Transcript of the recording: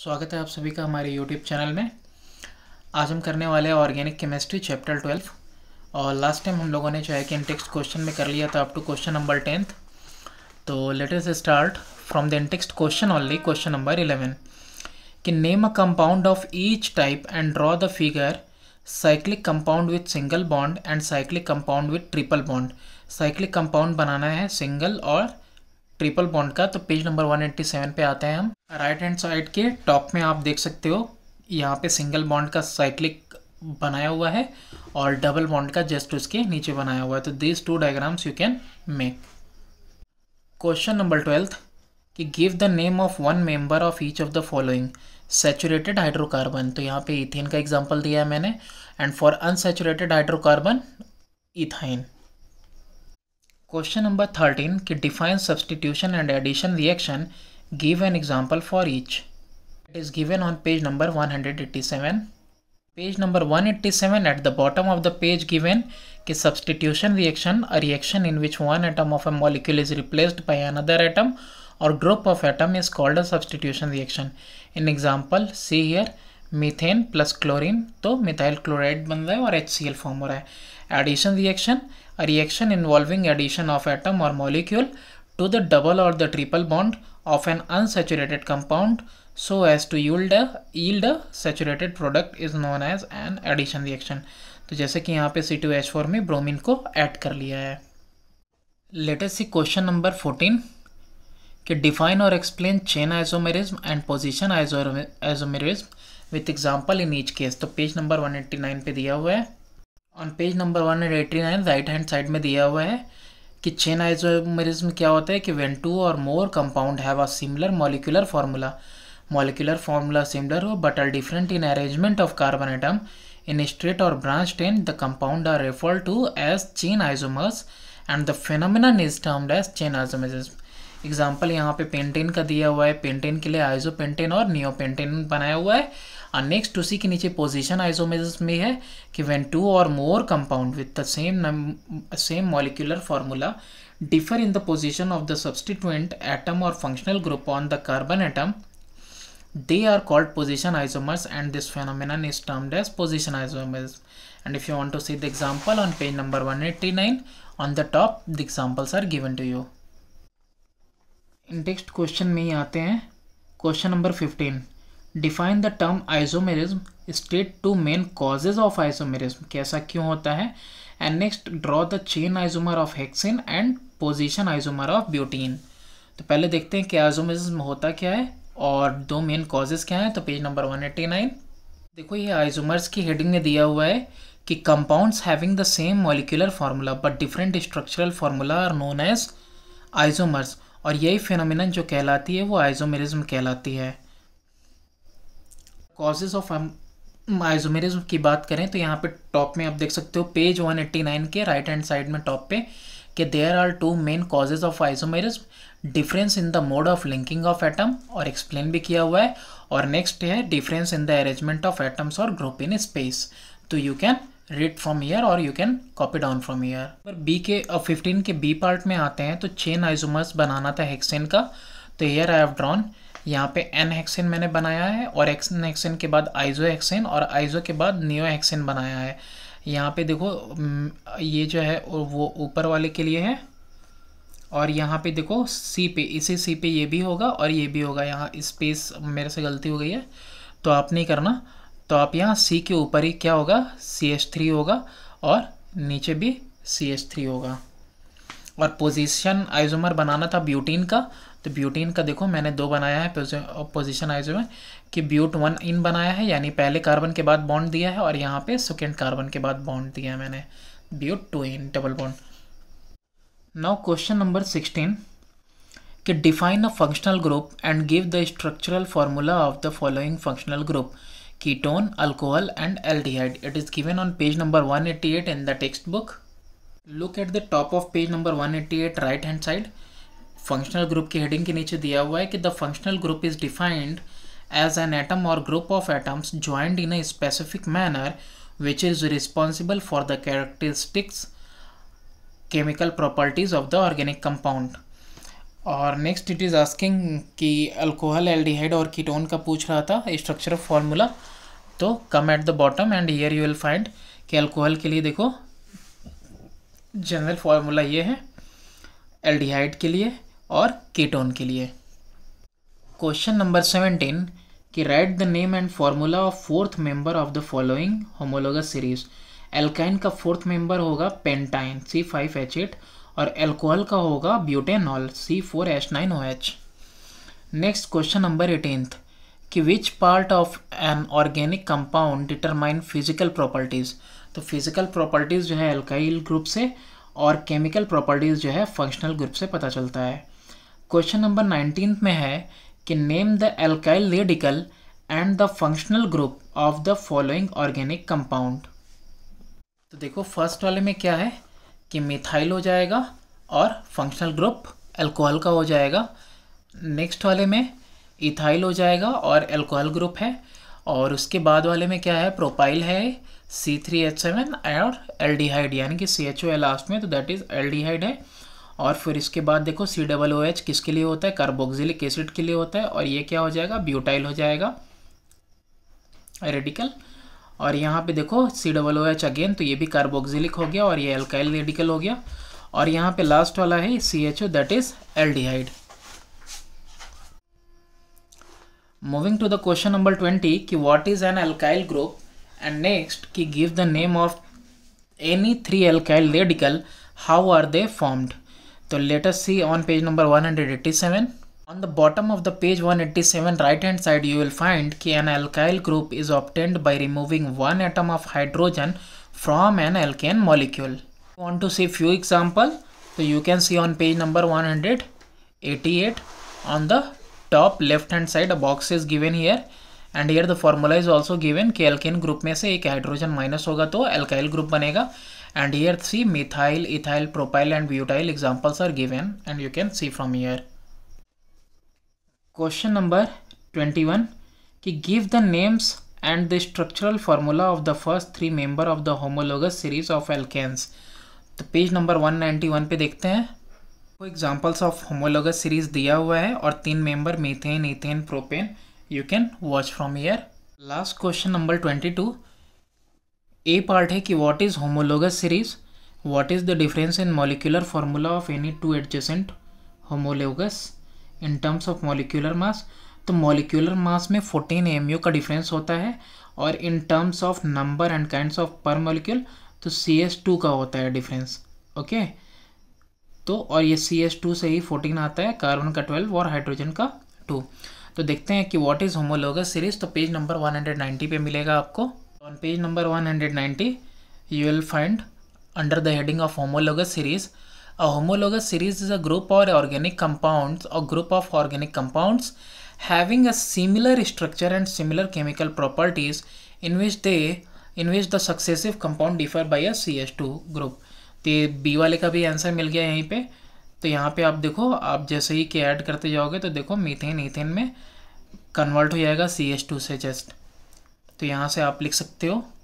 स्वागत है आप सभी का हमारे यूट्यूब चैनल में आज हम करने वाले हैं ऑर्गेनिक केमिस्ट्री चैप्टर ट्वेल्व और लास्ट टाइम हम लोगों ने जो है कि इंटेक्स्ट क्वेश्चन में कर लिया था up to question number tenth तो let's start from the intext question only question number eleven कि name a compound of each type and draw the figure cyclic compound with single bond and cyclic compound with triple bond cyclic compound बनाना है single और triple bond का तो page number 187 पे आते हैं हम राइट हैंड साइड के टॉप में आप देख सकते हो यहाँ पे सिंगल बॉन्ड का साइक्लिक बनाया हुआ है और डबल बॉन्ड का जस्ट उसके नीचे बनाया हुआ है तो this two diagrams you can make question number twelfth कि give the name of one member of each of the following saturated hydrocarbon तो यहाँ पे इथेन का एग्जांपल दिया है मैंने and for unsaturated hydrocarbon ethyne question number thirteen कि define substitution and addition reaction give an example for each it is given on page number 187 page number 187 at the bottom of the page given कि substitution reaction a reaction in which one atom of a molecule is replaced by another atom और group of atom is called a substitution reaction in example see here methane plus chlorine तो methyl chloride बन रहा है और H C L form हो रहा है addition reaction reaction involving addition of atom और मॉलिक्यूल टू द डबल और the triple bond of an unsaturated compound so as to yield yield saturated product is known as an addition reaction तो जैसे कि यहाँ पे C two H four में bromine को add कर लिया है let's see question number fourteen कि डिफाइन और explain chain isomerism and position isomerism with example in each case तो पेज नंबर 189 पे दिया हुआ है on page number 189 right hand side में दिया हुआ है कि चेन में क्या होता है कि वेन टू और more compound have a similar molecular formula molecular formula similar हो but are different in arrangement of carbon atom in straight और branch then the compound are refer to as chain isomers and the phenomenon is termed as chain isomerism example यहाँ पे pentane का दिया हुआ है pentane के लिए आइजो पेंटेन और नियो पेंटेन बनाया हुआ है और नेक्स्ट उसी के नीचे पोजिशन आइसोमेरिज्म में है कि वेन टू और more compound with the same same molecular formula differ in the position of the substituent atom और functional group on the carbon atom they are called position isomers and this phenomenon is termed as position isomerism and if you want to see the example on page number one eighty nine on the top the examples are given to you next question में ही आते हैं question number fifteen define the term isomerism state two main causes of isomerism कैसा क्यों होता है and next draw the chain isomer of hexene and position isomer of butene तो पहले देखते हैं कि आइसोमेरिज्म होता क्या है और दो मेन कॉजेज क्या हैं तो पेज नंबर वन नाइन देखो ये आइसोमर्स की हेडिंग में दिया हुआ है कि compounds having the same molecular formula but different structural formula are known as isomers और यही फिनोमिनन जो कहलाती है वो आइसोमेरिज्म कहलाती है कॉजेज ऑफ आइजोमेरिज्म की बात करें तो यहाँ पे टॉप में आप देख सकते हो पेज 189 के राइट हैंड साइड में टॉप पे कि there are two main causes of isomerism difference in the mode of linking of atom और एक्सप्लेन भी किया हुआ है और नेक्स्ट है difference in the arrangement of atoms और ग्रुप इन स्पेस तो you can read from here और you can copy down from here अगर बी के और uh, फिफ्टीन के बी पार्ट में आते हैं तो चेन आइजोमर्स बनाना था हेक्सेन का तो हेयर आई हैव ड्रॉन यहाँ पे एन हेक्सेन मैंने बनाया है और एक्सन हेक्सेन के बाद आइजो हेक्सेन और आइजो के बाद नियो हेक्सेन बनाया है यहाँ पे देखो ये जो है वो ऊपर वाले के लिए है और यहाँ पे देखो सी पे इसी सी पे ये भी होगा और ये भी होगा यहाँ स्पेस मेरे से गलती हो गई है तो आप नहीं करना तो आप यहाँ सी के ऊपर ही क्या होगा सी एच थ्री होगा और नीचे भी सी एच थ्री होगा और पोजीशन आइसोमर बनाना था ब्यूटीन का तो ब्यूटीन का देखो मैंने दो बनाया है पोजिशन आइज में कि ब्यूट वन इन बनाया है यानी पहले कार्बन के बाद बॉन्ड दिया है और यहाँ पे सेकेंड कार्बन के बाद बॉन्ड दिया है मैंने but two in double bond now question number sixteen कि define a functional group and give the structural formula of the following functional group ketone alcohol and L it is given on page number one in the text book look at the top of page number one right hand side functional group की heading के नीचे दिया हुआ है कि the functional group is defined as an atom और group of atoms joined in a specific manner which is responsible for the characteristics chemical properties of the organic compound और next it is asking कि alcohol aldehyde और ketone का पूछ रहा था structure of formula तो come at the bottom and here you will find कि alcohol के लिए देखो जनरल फार्मूला ये है एल्डिहाइड के लिए और कीटोन के लिए क्वेश्चन नंबर सेवेंटीन कि write the name and formula of fourth member of the following homologous series alkyne का फोर्थ मेंबर होगा pentyne C five H eight और एल्कोहल का होगा butanol C four H nine O H next question number eighteenth कि which part of an organic compound determine physical properties तो physical properties जो है alkyl group से और केमिकल प्रॉपर्टीज़ जो है फंक्शनल ग्रुप से पता चलता है क्वेश्चन नंबर नाइनटीन में है कि name the alkyl radical and the functional group of the following organic compound तो देखो फर्स्ट वाले में क्या है कि मिथाइल हो जाएगा और फंक्शनल ग्रुप एल्कोहल का हो जाएगा नेक्स्ट वाले में इथाइल हो जाएगा और एल्कोहल ग्रुप है और उसके बाद वाले में क्या है प्रोपाइल है सी थ्री एच सेवन और हाइड यानी कि सी एच ओ है लास्ट में तो दैट इज़ हाइड है और फिर इसके बाद देखो सी डबल ओ एच किसके लिए होता है कार्बोक्सिलिक एसिड के लिए होता है और ये क्या हो जाएगा ब्यूटाइल हो जाएगा रेडिकल और यहाँ पे देखो C double O H again तो ये भी कार्बोक्सिलिक हो गया और ये अल्काइल रेडिकल हो गया और यहाँ पे लास्ट वाला है C H O that is aldehyde moving to the question number twenty कि what is an alkyl group and next कि give the name of any three alkyl radical how are they formed तो let's see on page number 187 On the bottom of the page 187 right hand side you will find कि an alkyl group is obtained by removing one atom of hydrogen from an alkane molecule. You want to see few example? So you can see on page number 188 on the top left hand side a box is given here and here the formula is also given कि alkane group में से एक hydrogen minus होगा तो alkyl group बनेगा and here see methyl ethyl propyl and butyl examples are given and you can see from here question number 21 ki give the names and the structural formula of the first three member of the homologous series of alkanes the page number 191 pe dekhte hain wo examples of homologous series diya hua hai aur teen member methane ethane propane you can watch from here last question number 22 A part है कि what is homologous series what is the difference in molecular formula of any two adjacent homologous in terms of molecular mass तो molecular मास में fourteen M का difference होता है और in terms of number and kind of per molecule तो C S to का होता है डिफरेंस ओके तो और ये सी एस टू से ही फोर्टीन आता है कार्बन का ट्वेल्व और हाइड्रोजन का टू तो देखते हैं कि व्हाट इज़ होमोलोगस सीरीज तो page number one hundred ninety पे मिलेगा आपको On page number 190, you will find under the heading of homologous series, a homologous series is a group or organic compounds or group of organic compounds having a similar structure and similar chemical properties in which they in which the successive compound differ by a CH2 group. तो ये B वाले का भी answer मिल गया यहीं पे तो यहाँ पे आप देखो आप जैसे ही के ऐड करते जाओगे तो देखो मीथेन ईथेन में कन्वर्ट हो जाएगा सी एच टू से जस्ट तो यहाँ से आप लिख सकते हो